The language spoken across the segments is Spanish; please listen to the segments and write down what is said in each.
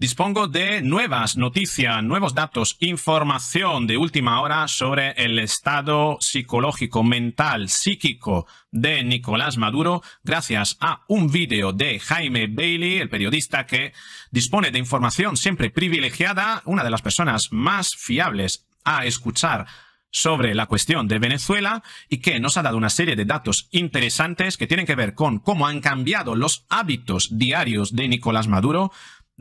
Dispongo de nuevas noticias, nuevos datos, información de última hora sobre el estado psicológico, mental, psíquico de Nicolás Maduro gracias a un vídeo de Jaime Bailey, el periodista que dispone de información siempre privilegiada, una de las personas más fiables a escuchar sobre la cuestión de Venezuela y que nos ha dado una serie de datos interesantes que tienen que ver con cómo han cambiado los hábitos diarios de Nicolás Maduro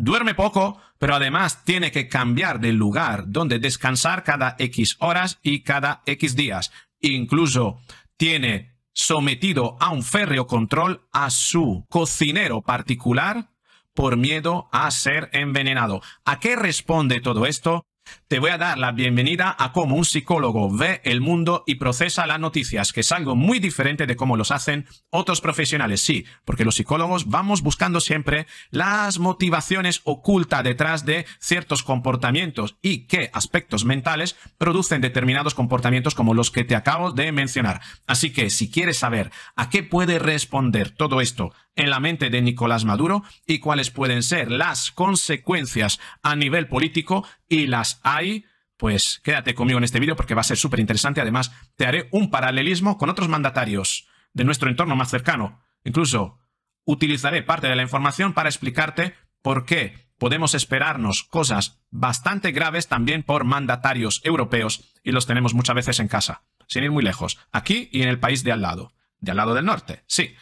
Duerme poco, pero además tiene que cambiar de lugar donde descansar cada X horas y cada X días. Incluso tiene sometido a un férreo control a su cocinero particular por miedo a ser envenenado. ¿A qué responde todo esto? Te voy a dar la bienvenida a cómo un psicólogo ve el mundo y procesa las noticias, que es algo muy diferente de cómo los hacen otros profesionales, sí, porque los psicólogos vamos buscando siempre las motivaciones ocultas detrás de ciertos comportamientos y qué aspectos mentales producen determinados comportamientos como los que te acabo de mencionar. Así que si quieres saber a qué puede responder todo esto, en la mente de Nicolás Maduro y cuáles pueden ser las consecuencias a nivel político y las hay pues quédate conmigo en este vídeo porque va a ser súper interesante. Además, te haré un paralelismo con otros mandatarios de nuestro entorno más cercano. Incluso utilizaré parte de la información para explicarte por qué podemos esperarnos cosas bastante graves también por mandatarios europeos y los tenemos muchas veces en casa, sin ir muy lejos, aquí y en el país de al lado, de al lado del norte, sí.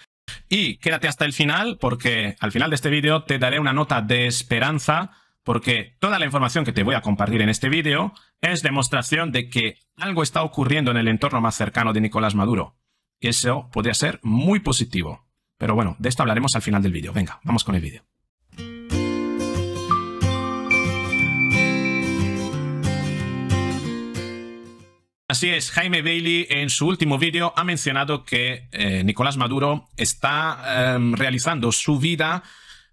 Y quédate hasta el final porque al final de este vídeo te daré una nota de esperanza porque toda la información que te voy a compartir en este vídeo es demostración de que algo está ocurriendo en el entorno más cercano de Nicolás Maduro. y Eso podría ser muy positivo. Pero bueno, de esto hablaremos al final del vídeo. Venga, vamos con el vídeo. Así es, Jaime Bailey en su último vídeo ha mencionado que eh, Nicolás Maduro está em, realizando su vida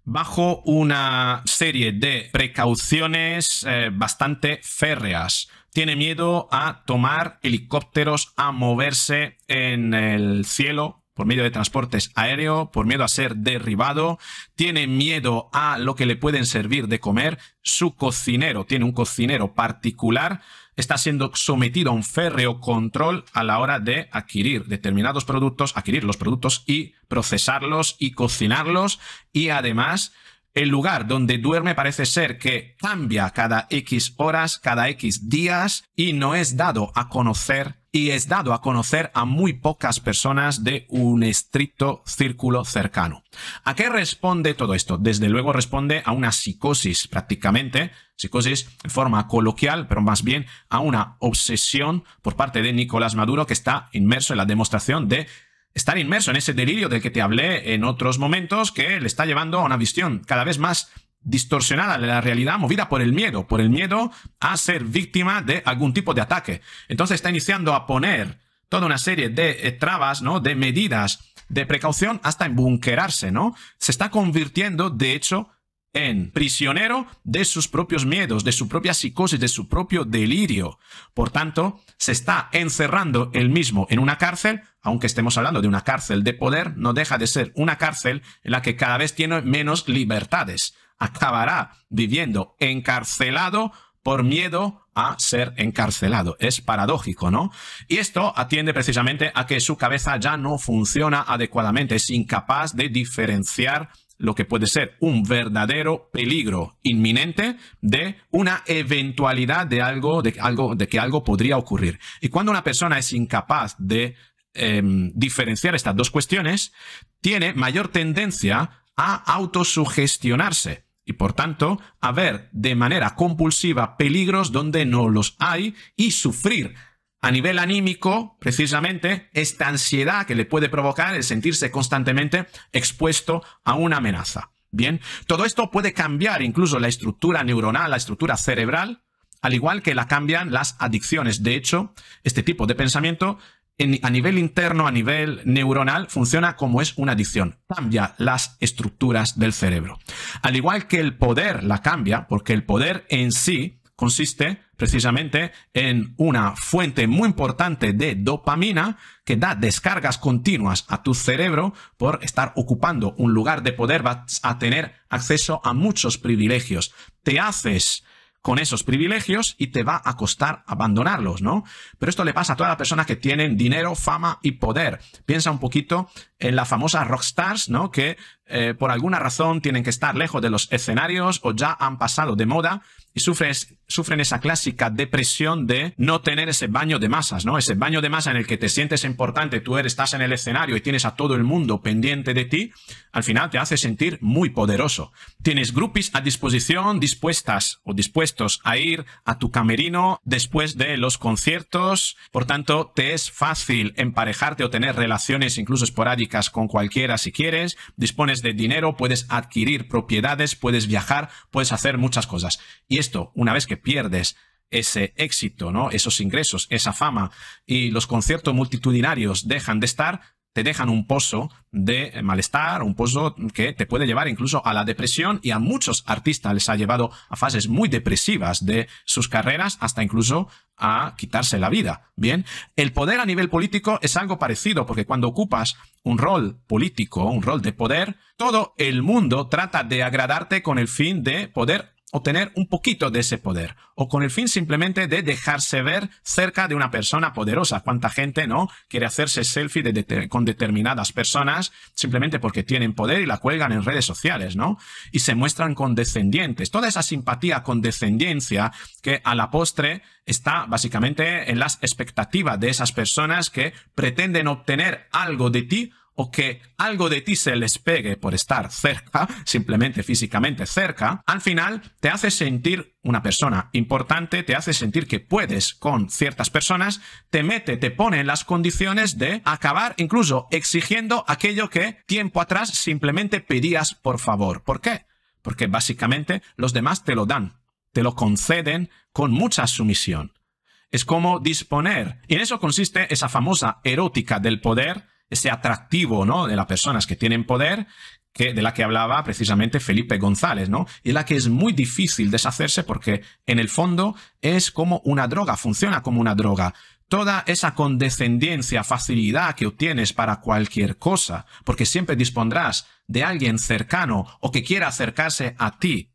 bajo una serie de precauciones eh, bastante férreas. Tiene miedo a tomar helicópteros, a moverse en el cielo por medio de transportes aéreos, por miedo a ser derribado, tiene miedo a lo que le pueden servir de comer, su cocinero tiene un cocinero particular está siendo sometido a un férreo control a la hora de adquirir determinados productos, adquirir los productos y procesarlos y cocinarlos y además el lugar donde duerme parece ser que cambia cada X horas, cada X días y no es dado a conocer y es dado a conocer a muy pocas personas de un estricto círculo cercano. ¿A qué responde todo esto? Desde luego responde a una psicosis prácticamente, psicosis en forma coloquial, pero más bien a una obsesión por parte de Nicolás Maduro que está inmerso en la demostración de estar inmerso en ese delirio del que te hablé en otros momentos, que le está llevando a una visión cada vez más distorsionada de la realidad, movida por el miedo, por el miedo a ser víctima de algún tipo de ataque. Entonces está iniciando a poner toda una serie de eh, trabas, ¿no? De medidas de precaución hasta embunkerarse, ¿no? Se está convirtiendo, de hecho, en prisionero de sus propios miedos, de su propia psicosis, de su propio delirio. Por tanto, se está encerrando él mismo en una cárcel, aunque estemos hablando de una cárcel de poder, no deja de ser una cárcel en la que cada vez tiene menos libertades. Acabará viviendo encarcelado por miedo a ser encarcelado. Es paradójico, ¿no? Y esto atiende precisamente a que su cabeza ya no funciona adecuadamente, es incapaz de diferenciar lo que puede ser un verdadero peligro inminente de una eventualidad de algo, de algo, de que algo podría ocurrir. Y cuando una persona es incapaz de em, diferenciar estas dos cuestiones, tiene mayor tendencia a autosugestionarse y por tanto a ver de manera compulsiva peligros donde no los hay y sufrir a nivel anímico, precisamente, esta ansiedad que le puede provocar el sentirse constantemente expuesto a una amenaza. Bien, todo esto puede cambiar incluso la estructura neuronal, la estructura cerebral, al igual que la cambian las adicciones. De hecho, este tipo de pensamiento a nivel interno, a nivel neuronal, funciona como es una adicción. Cambia las estructuras del cerebro. Al igual que el poder la cambia, porque el poder en sí consiste precisamente en una fuente muy importante de dopamina que da descargas continuas a tu cerebro por estar ocupando un lugar de poder, vas a tener acceso a muchos privilegios. Te haces con esos privilegios y te va a costar abandonarlos, ¿no? Pero esto le pasa a todas las personas que tienen dinero, fama y poder. Piensa un poquito en la famosa rockstars, ¿no? Que eh, por alguna razón tienen que estar lejos de los escenarios o ya han pasado de moda y sufren, sufren esa clásica depresión de no tener ese baño de masas, ¿no? Ese baño de masa en el que te sientes importante, tú eres, estás en el escenario y tienes a todo el mundo pendiente de ti, al final te hace sentir muy poderoso. Tienes grupis a disposición, dispuestas o dispuestos a ir a tu camerino después de los conciertos, por tanto, te es fácil emparejarte o tener relaciones incluso esporádicas con cualquiera si quieres, dispones de dinero, puedes adquirir propiedades, puedes viajar, puedes hacer muchas cosas. Y esto, una vez que pierdes ese éxito, esos ingresos, esa fama y los conciertos multitudinarios dejan de estar, te dejan un pozo de eh, malestar, un pozo que te puede llevar incluso a la depresión y a muchos artistas les ha llevado a fases muy depresivas de sus carreras hasta incluso a quitarse la vida. Bien, el poder a nivel político es algo parecido porque cuando ocupas un rol político, un rol de poder, todo el mundo trata de agradarte con el fin de poder obtener un poquito de ese poder o con el fin simplemente de dejarse ver cerca de una persona poderosa. ¿Cuánta gente no quiere hacerse selfie con determinadas personas simplemente porque tienen poder y la cuelgan en redes sociales, ¿no? Y se muestran condescendientes. Toda esa simpatía, condescendencia que a la postre está básicamente en las expectativas de esas personas que pretenden obtener algo de ti o que algo de ti se les pegue por estar cerca, simplemente físicamente cerca, al final te hace sentir una persona importante, te hace sentir que puedes con ciertas personas, te mete, te pone en las condiciones de acabar incluso exigiendo aquello que tiempo atrás simplemente pedías por favor. ¿Por qué? Porque básicamente los demás te lo dan, te lo conceden con mucha sumisión. Es como disponer. Y en eso consiste esa famosa erótica del poder ese atractivo ¿no? de las personas que tienen poder, que, de la que hablaba precisamente Felipe González, ¿no? Y la que es muy difícil deshacerse porque en el fondo es como una droga, funciona como una droga. Toda esa condescendencia, facilidad que obtienes para cualquier cosa, porque siempre dispondrás de alguien cercano o que quiera acercarse a ti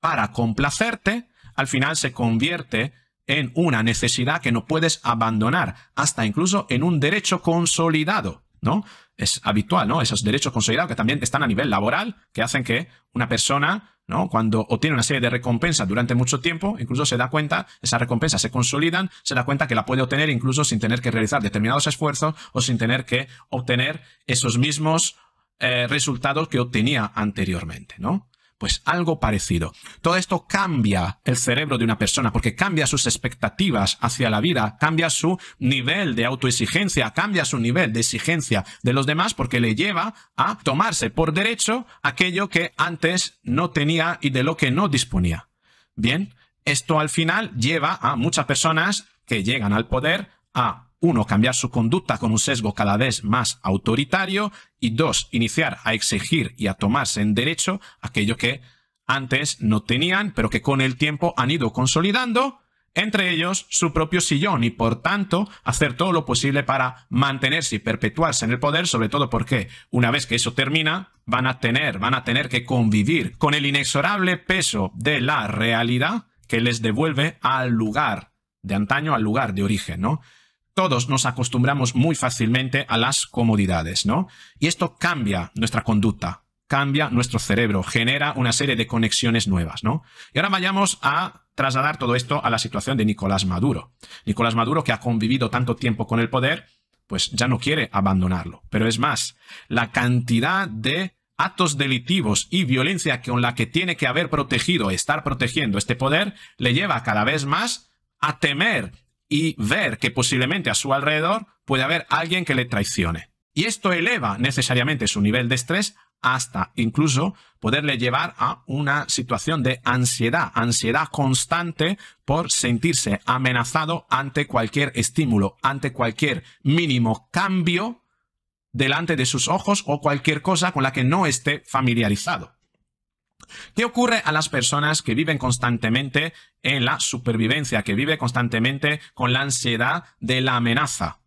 para complacerte, al final se convierte en una necesidad que no puedes abandonar, hasta incluso en un derecho consolidado, ¿no? Es habitual, ¿no? Esos derechos consolidados que también están a nivel laboral, que hacen que una persona ¿no? Cuando obtiene una serie de recompensas durante mucho tiempo, incluso se da cuenta, esas recompensas se consolidan, se da cuenta que la puede obtener incluso sin tener que realizar determinados esfuerzos o sin tener que obtener esos mismos eh, resultados que obtenía anteriormente, ¿no? Pues algo parecido. Todo esto cambia el cerebro de una persona porque cambia sus expectativas hacia la vida, cambia su nivel de autoexigencia, cambia su nivel de exigencia de los demás porque le lleva a tomarse por derecho aquello que antes no tenía y de lo que no disponía. Bien, esto al final lleva a muchas personas que llegan al poder a uno, cambiar su conducta con un sesgo cada vez más autoritario y dos, iniciar a exigir y a tomarse en derecho aquello que antes no tenían, pero que con el tiempo han ido consolidando, entre ellos su propio sillón y por tanto hacer todo lo posible para mantenerse y perpetuarse en el poder, sobre todo porque una vez que eso termina, van a tener, van a tener que convivir con el inexorable peso de la realidad que les devuelve al lugar de antaño, al lugar de origen, ¿no? todos nos acostumbramos muy fácilmente a las comodidades, ¿no? Y esto cambia nuestra conducta, cambia nuestro cerebro, genera una serie de conexiones nuevas, ¿no? Y ahora vayamos a trasladar todo esto a la situación de Nicolás Maduro. Nicolás Maduro, que ha convivido tanto tiempo con el poder, pues ya no quiere abandonarlo. Pero es más, la cantidad de actos delitivos y violencia con la que tiene que haber protegido, estar protegiendo este poder, le lleva cada vez más a temer y ver que posiblemente a su alrededor puede haber alguien que le traicione. Y esto eleva necesariamente su nivel de estrés hasta incluso poderle llevar a una situación de ansiedad, ansiedad constante por sentirse amenazado ante cualquier estímulo, ante cualquier mínimo cambio delante de sus ojos o cualquier cosa con la que no esté familiarizado. ¿Qué ocurre a las personas que viven constantemente en la supervivencia, que vive constantemente con la ansiedad de la amenaza?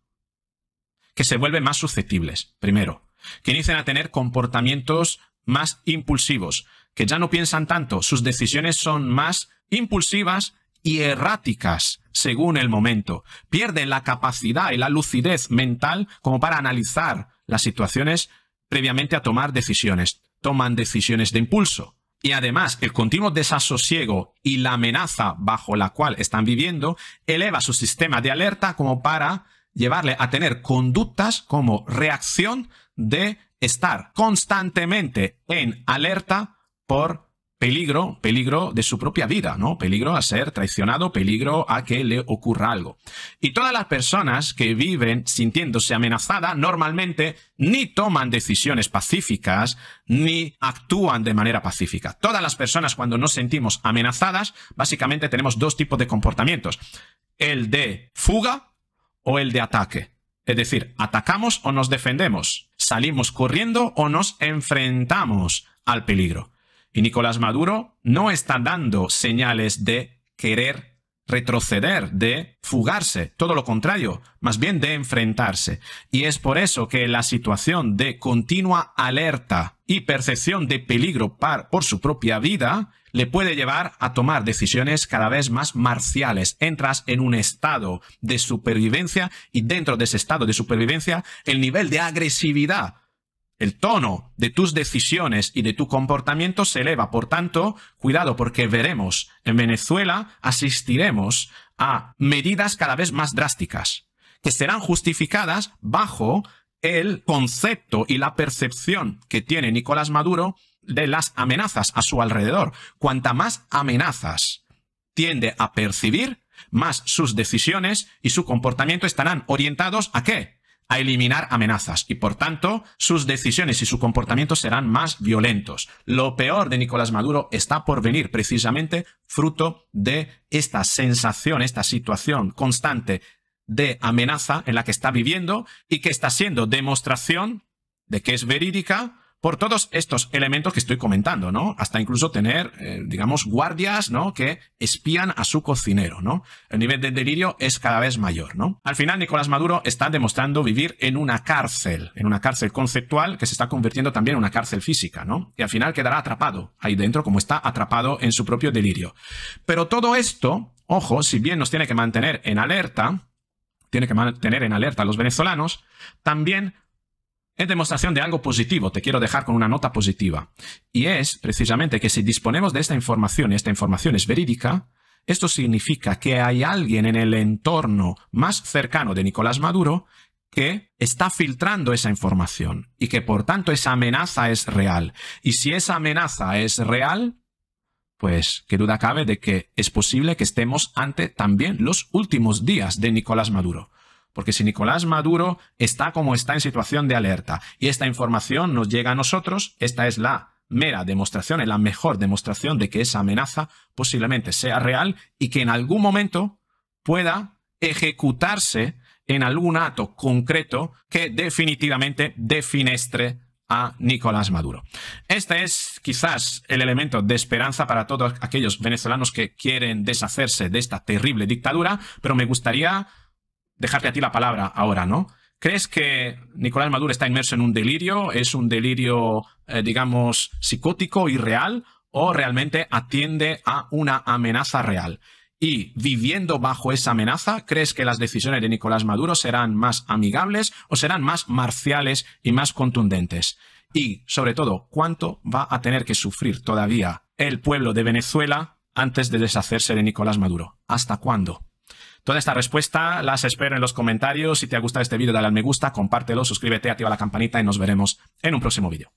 Que se vuelven más susceptibles, primero, que inician a tener comportamientos más impulsivos, que ya no piensan tanto, sus decisiones son más impulsivas y erráticas según el momento, pierden la capacidad y la lucidez mental como para analizar las situaciones previamente a tomar decisiones, toman decisiones de impulso y además el continuo desasosiego y la amenaza bajo la cual están viviendo eleva su sistema de alerta como para llevarle a tener conductas como reacción de estar constantemente en alerta por peligro, peligro de su propia vida, ¿no? Peligro a ser traicionado, peligro a que le ocurra algo. Y todas las personas que viven sintiéndose amenazadas normalmente ni toman decisiones pacíficas ni actúan de manera pacífica. Todas las personas cuando nos sentimos amenazadas, básicamente tenemos dos tipos de comportamientos. El de fuga o el de ataque. Es decir, atacamos o nos defendemos, salimos corriendo o nos enfrentamos al peligro. Y Nicolás Maduro no está dando señales de querer retroceder, de fugarse, todo lo contrario, más bien de enfrentarse. Y es por eso que la situación de continua alerta y percepción de peligro par por su propia vida le puede llevar a tomar decisiones cada vez más marciales. Entras en un estado de supervivencia y dentro de ese estado de supervivencia el nivel de agresividad el tono de tus decisiones y de tu comportamiento se eleva. Por tanto, cuidado porque veremos, en Venezuela asistiremos a medidas cada vez más drásticas, que serán justificadas bajo el concepto y la percepción que tiene Nicolás Maduro de las amenazas a su alrededor. Cuanta más amenazas tiende a percibir, más sus decisiones y su comportamiento estarán orientados a qué? a eliminar amenazas y por tanto sus decisiones y su comportamiento serán más violentos. Lo peor de Nicolás Maduro está por venir precisamente fruto de esta sensación, esta situación constante de amenaza en la que está viviendo y que está siendo demostración de que es verídica por todos estos elementos que estoy comentando, ¿no? Hasta incluso tener, eh, digamos, guardias, ¿no? Que espían a su cocinero, ¿no? El nivel de delirio es cada vez mayor, ¿no? Al final, Nicolás Maduro está demostrando vivir en una cárcel, en una cárcel conceptual que se está convirtiendo también en una cárcel física, ¿no? Y al final quedará atrapado ahí dentro, como está atrapado en su propio delirio. Pero todo esto, ojo, si bien nos tiene que mantener en alerta, tiene que mantener en alerta a los venezolanos, también es demostración de algo positivo, te quiero dejar con una nota positiva. Y es precisamente que si disponemos de esta información y esta información es verídica, esto significa que hay alguien en el entorno más cercano de Nicolás Maduro que está filtrando esa información y que por tanto esa amenaza es real. Y si esa amenaza es real, pues qué duda cabe de que es posible que estemos ante también los últimos días de Nicolás Maduro. Porque si Nicolás Maduro está como está en situación de alerta y esta información nos llega a nosotros, esta es la mera demostración, es la mejor demostración de que esa amenaza posiblemente sea real y que en algún momento pueda ejecutarse en algún acto concreto que definitivamente definestre a Nicolás Maduro. Este es quizás el elemento de esperanza para todos aquellos venezolanos que quieren deshacerse de esta terrible dictadura, pero me gustaría dejarte a ti la palabra ahora, ¿no? ¿Crees que Nicolás Maduro está inmerso en un delirio? ¿Es un delirio, eh, digamos, psicótico, y real ¿O realmente atiende a una amenaza real? Y viviendo bajo esa amenaza, ¿crees que las decisiones de Nicolás Maduro serán más amigables o serán más marciales y más contundentes? Y, sobre todo, ¿cuánto va a tener que sufrir todavía el pueblo de Venezuela antes de deshacerse de Nicolás Maduro? ¿Hasta cuándo? Toda esta respuesta las espero en los comentarios. Si te ha gustado este vídeo, dale al me gusta, compártelo, suscríbete, activa la campanita y nos veremos en un próximo vídeo.